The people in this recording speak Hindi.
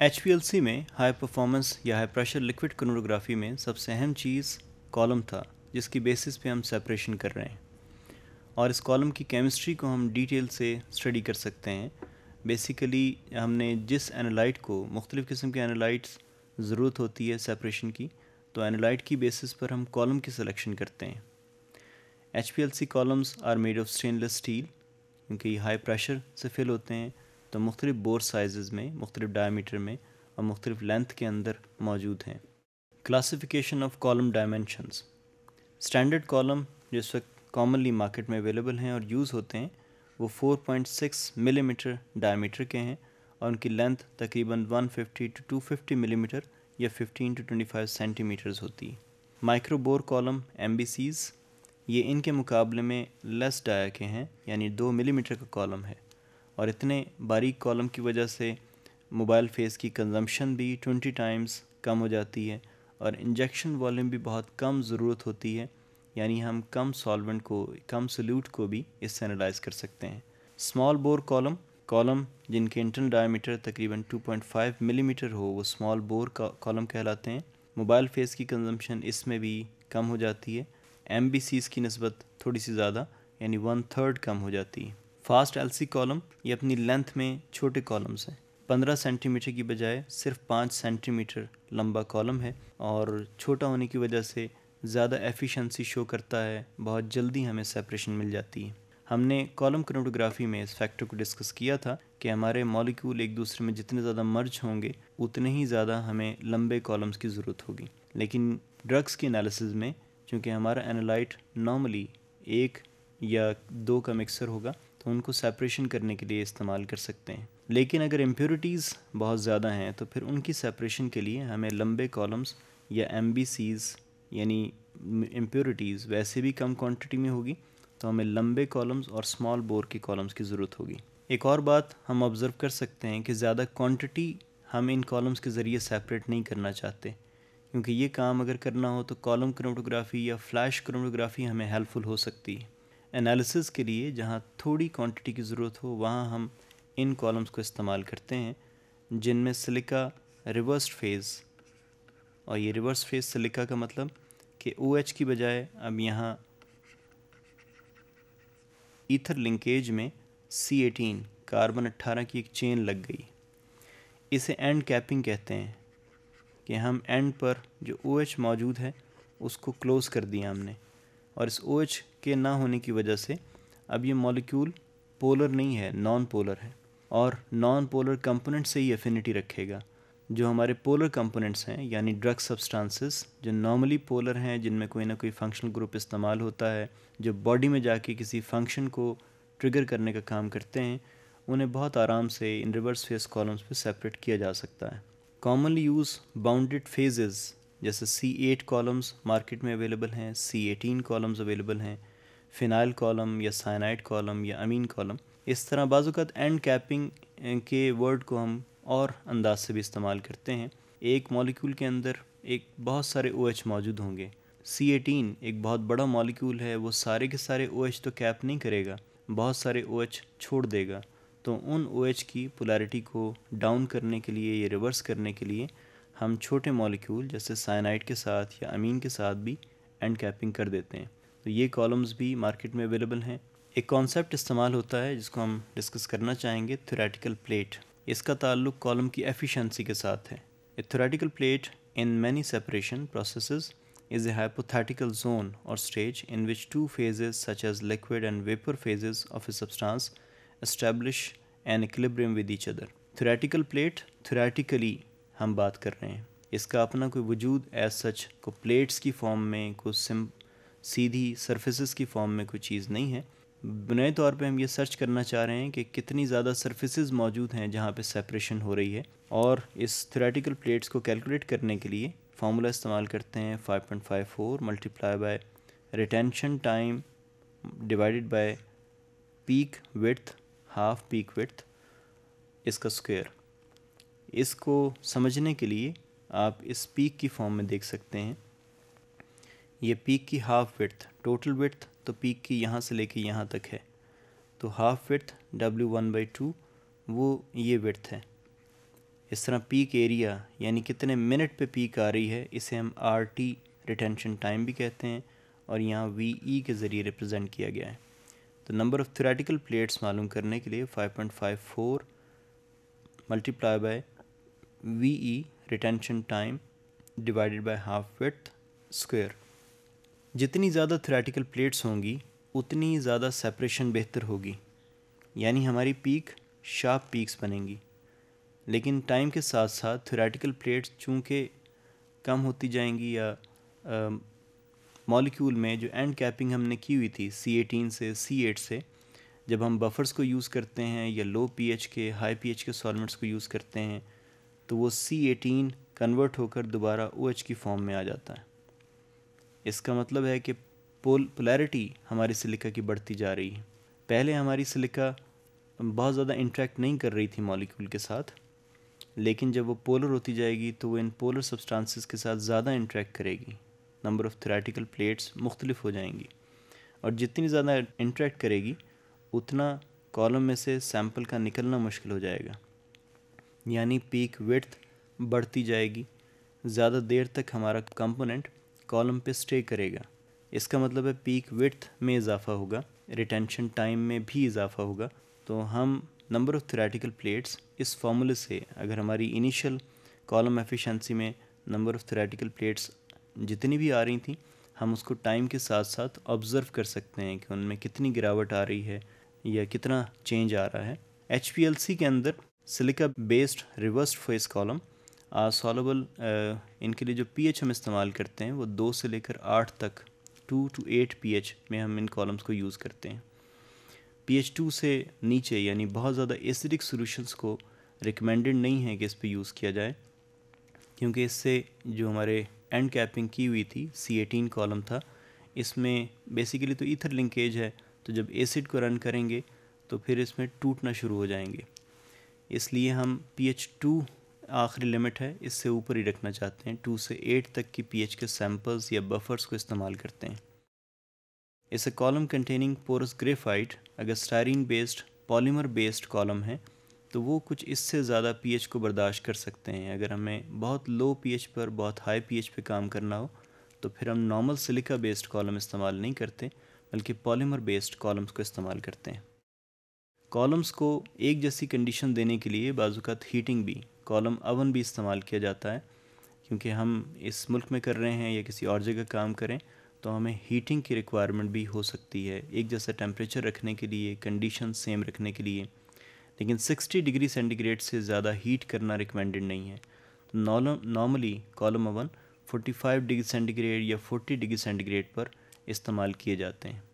एच में हाई परफॉर्मेंस या हाई प्रेशर लिक्विड कोनोग्राफी में सबसे अहम चीज़ कॉलम था जिसकी बेसिस पे हम सेपरेशन कर रहे हैं और इस कॉलम की केमिस्ट्री को हम डिटेल से स्टडी कर सकते हैं बेसिकली हमने जिस एनालाइट को मुख्तलिफ़ किस्म के एनालाइट्स ज़रूरत होती है सेपरेशन की तो एनालाइट की बेसिस पर हम कॉलम की सिलेक्शन करते हैं H P L C columns are made of stainless steel क्योंकि ये हाई प्रेशर से फिल होते हैं तो मुख्तलिफ बोर साइज़ में मुख्तलिफ डायमीटर में और मुख्तलिफ लेंथ के अंदर मौजूद हैं classification of column dimensions standard column जिस वक्त कॉमनली मार्केट में अवेलेबल हैं और यूज़ होते हैं वो 4.6 मीटर डायमीटर के हैं और उनकी लेंथ तकरीबन 150 to two fifty millimetre या fifteen to twenty five centimetres होती है माइक्रोबोर कॉलम एम ये इनके मुकाबले में लेस डाया के हैं यानी दो मिली मीटर का कॉलम है और इतने बारीक कॉलम की वजह से मोबाइल फेस की कंजम्पशन भी ट्वेंटी टाइम्स कम हो जाती है और इंजेक्शन वॉल्यूम भी बहुत कम ज़रूरत होती है यानी हम कम सॉल्वेंट को कम सल्यूट को भी इससे सैनिटाइज कर सकते हैं स्मॉल बोर कॉलम कॉलम जिनके इंटरनल डायमीटर तकरीबन 2.5 मिलीमीटर mm हो वो स्मॉल बोर कॉलम कहलाते हैं मोबाइल फेस की कंजम्पशन इसमें भी कम हो जाती है एम की नस्बत थोड़ी सी ज़्यादा यानी वन थर्ड कम हो जाती है फास्ट एलसी कॉलम ये अपनी लेंथ में छोटे कॉलम्स हैं 15 सेंटीमीटर की बजाय सिर्फ 5 सेंटीमीटर लंबा कॉलम है और छोटा होने की वजह से ज़्यादा एफिशिएंसी शो करता है बहुत जल्दी हमें सेपरेशन मिल जाती है हमने कॉलम क्रोटोग्राफी में इस फैक्टर को डिस्कस किया था कि हमारे मॉलिक्यूल एक दूसरे में जितने ज़्यादा मर्ज होंगे उतने ही ज़्यादा हमें लंबे कॉलम्स की ज़रूरत होगी लेकिन ड्रग्स की एनालिसिस में चूँकि हमारा एनालाइट नॉर्मली एक या दो का मिक्सर होगा तो उनको सेपरेशन करने के लिए इस्तेमाल कर सकते हैं लेकिन अगर इम्प्योरिटीज़ बहुत ज़्यादा हैं तो फिर उनकी सेपरेशन के लिए हमें लंबे कॉलम्स या एम यानी इम्प्योरिटीज़ वैसे भी कम क्वांटिटी में होगी तो हमें लंबे कॉलम्स और स्मॉल बोर के कॉलम्स की ज़रूरत होगी एक और बात हम ऑब्ज़र्व कर सकते हैं कि ज़्यादा क्वांटिटी हम इन कॉलम्स के ज़रिए सेपरेट नहीं करना चाहते क्योंकि ये काम अगर करना हो तो कॉलम क्रोमटोग्राफी या फ्लैश क्रोटोग्राफी हमें हेल्पफुल हो सकती है एनालिसिस के लिए जहाँ थोड़ी क्वांटिटी की ज़रूरत हो वहाँ हम इन कॉलम्स को इस्तेमाल करते हैं जिनमें सिलिका रिवर्स फेज़ और ये रिवर्स फेज़ सिलिका का मतलब कि ओ OH की बजाय अब यहाँ ईथर लिंकेज में सी एटीन कार्बन अट्ठारह की एक चेन लग गई इसे एंड कैपिंग कहते हैं कि हम एंड पर जो ओ OH मौजूद है उसको क्लोज़ कर दिया हमने और इस ओ OH के ना होने की वजह से अब ये मॉलिक्यूल पोलर नहीं है नॉन पोलर है और नॉन पोलर कंपोनेंट से ही एफिनिटी रखेगा जो हमारे पोलर कंपोनेंट्स हैं यानी ड्रग सब्सटेंसेस जो नॉर्मली पोलर हैं जिनमें कोई ना कोई फंक्शनल ग्रुप इस्तेमाल होता है जो बॉडी में जाके किसी फंक्शन को ट्रिगर करने का काम करते हैं उन्हें बहुत आराम से इन रिवर्स फेस कॉलम्स पे सेपरेट किया जा सकता है कॉमनली यूज़ बाउंडेड फेजेज़ जैसे सी एट कॉलम्स मार्केट में अवेलेबल हैं सी एटीन कॉलम्स अवेलेबल हैं फिनाइल कॉलम या साइनाइड कॉलम या अमीन कॉलम इस तरह बाज़ात एंड कैपिंग के वर्ड को हम और अंदाज से भी इस्तेमाल करते हैं एक मॉलिक्यूल के अंदर एक बहुत सारे ओ OH मौजूद होंगे सी एटीन एक बहुत बड़ा मॉलिक्यूल है वो सारे के सारे ओ OH तो कैप नहीं करेगा बहुत सारे ओ OH छोड़ देगा तो उन ओ OH की पोलैरिटी को डाउन करने के लिए या रिवर्स करने के लिए हम छोटे मॉलिक्यूल जैसे साइनाइड के साथ या अमीन के साथ भी एंड कैपिंग कर देते हैं तो ये कॉलम्स भी मार्केट में अवेलेबल हैं एक कॉन्सेप्ट इस्तेमाल होता है जिसको हम डिस्कस करना चाहेंगे थ्योरेटिकल प्लेट इसका ताल्लुक कॉलम की एफिशिएंसी के साथ है theoretical plate in many separation process is a hypothetical zone or stage in which two phases such as liquid and vapour phases of a substance establish an equilibrium with each other theoretical plate theoretically हम बात कर रहे हैं इसका अपना कोई वजूद एज सच को प्लेट्स की फॉर्म में कोई सिम सीधी सर्फिस की फॉर्म में कोई चीज़ नहीं है बुनियाद तौर पे हम ये सर्च करना चाह रहे हैं कि कितनी ज़्यादा सर्फिस मौजूद हैं जहाँ पे सेपरेशन हो रही है और इस थ्रेटिकल प्लेट्स को कैलकुलेट करने के लिए फार्मूला इस्तेमाल करते हैं 5.54 multiply by retention time divided by peak width half peak width इसका स्क्वेयर इसको समझने के लिए आप इस पीक की फॉर्म में देख सकते हैं ये पीक की हाफ़ विथ टोटल विथ तो पीक की यहाँ से लेके यहाँ तक है तो half width W one by two वो ये विथ है इस तरह पीक एरिया यानी कितने मिनट पे पीक आ रही है इसे हम आर टी रिटेंशन टाइम भी कहते हैं और यहाँ वी ई e के ज़रिए रिप्रेजेंट किया गया है तो नंबर ऑफ़ थ्योरेटिकल प्लेट्स मालूम करने के लिए five five point four multiply by VE retention time divided by half width square जितनी ज़्यादा theoretical प्लेट्स होंगी उतनी ज़्यादा separation बेहतर होगी यानी हमारी पीक शार्प peaks बनेंगी लेकिन टाइम के साथ साथ theoretical प्लेट्स चूँकि कम होती जाएंगी या मॉलिक्यूल में जो एंड कैपिंग हमने की हुई थी सी एटीन से सी एट से जब हम बफ़र्स को यूज़ करते हैं या लो पीएच के हाई पीएच के सॉलमेंट्स को यूज़ करते हैं तो वो सी एटीन कन्वर्ट होकर दोबारा ओ OH की फॉर्म में आ जाता है इसका मतलब है कि पोल पोलैरिटी हमारी सिलिका की बढ़ती जा रही है पहले हमारी सिलिका बहुत ज़्यादा इंट्रैक्ट नहीं कर रही थी मॉलिक्यूल के साथ लेकिन जब वो पोलर होती जाएगी तो वो इन पोलर सब्सटेंसेस के साथ ज़्यादा इंट्रैक्ट करेगी नंबर ऑफ़ थेरेटिकल प्लेट्स मुख्तलिफ हो जाएंगी और जितनी ज़्यादा इंट्रैक्ट करेगी उतना कॉलम में से सैम्पल का निकलना मुश्किल हो जाएगा यानी पीक विड्थ बढ़ती जाएगी ज़्यादा देर तक हमारा कंपोनेंट कॉलम पे स्टे करेगा इसका मतलब है पीक विड्थ में इजाफा होगा रिटेंशन टाइम में भी इजाफा होगा तो हम नंबर ऑफ़ थ्रेटिकल प्लेट्स इस फॉर्मूले से अगर हमारी इनिशियल कॉलम एफिशिएंसी में नंबर ऑफ़ थ्रेटिकल प्लेट्स जितनी भी आ रही थी हम उसको टाइम के साथ साथ ऑब्ज़र्व कर सकते हैं कि उनमें कितनी गिरावट आ रही है या कितना चेंज आ रहा है एच के अंदर silica based reverse phase column soluble इनके लिए जो पीएच हम इस्तेमाल करते हैं वो दो से लेकर आठ तक टू टू एट पीएच में हम इन कॉलम्स को यूज़ करते हैं पीएच टू से नीचे यानी बहुत ज़्यादा एसिडिक सॉल्यूशंस को रिकमेंडेड नहीं है कि इस पर यूज़ किया जाए क्योंकि इससे जो हमारे एंड कैपिंग की हुई थी सी एटीन कॉलम था इसमें बेसिकली तो ईथर लिंकेज है तो जब एसिड को रन करेंगे तो फिर इसमें टूटना शुरू हो जाएंगे इसलिए हम पी एच टू आखिरी लिमिट है इससे ऊपर ही रखना चाहते हैं टू से एट तक की पी एच के सैम्पल्स या बफर्स को इस्तेमाल करते हैं इसे कॉलम कंटेनिंग पोरस ग्रेफाइट अगर styrene based polymer based column है तो वो कुछ इससे ज़्यादा पी एच को बर्दाश्त कर सकते हैं अगर हमें बहुत लो पी एच पर बहुत हाई पी एच पर काम करना हो तो फिर हम नॉर्मल सिलिका बेस्ड कॉलम इस्तेमाल नहीं करते बल्कि पॉलीमर बेस्ड कॉलम्स को इस्तेमाल करते हैं कॉलम्स को एक जैसी कंडीशन देने के लिए बाजूकात हीटिंग भी कॉलम अवन भी इस्तेमाल किया जाता है क्योंकि हम इस मुल्क में कर रहे हैं या किसी और जगह काम करें तो हमें हीटिंग की रिक्वायरमेंट भी हो सकती है एक जैसा टेम्परेचर रखने के लिए कंडीशन सेम रखने के लिए लेकिन 60 डिग्री सेंटीग्रेड से ज़्यादा हीट करना रिकमेंडेड नहीं है तो normally column oven 45 degree centigrade या 40 डिग्री सेंटीग्रेड पर इस्तेमाल किए जाते हैं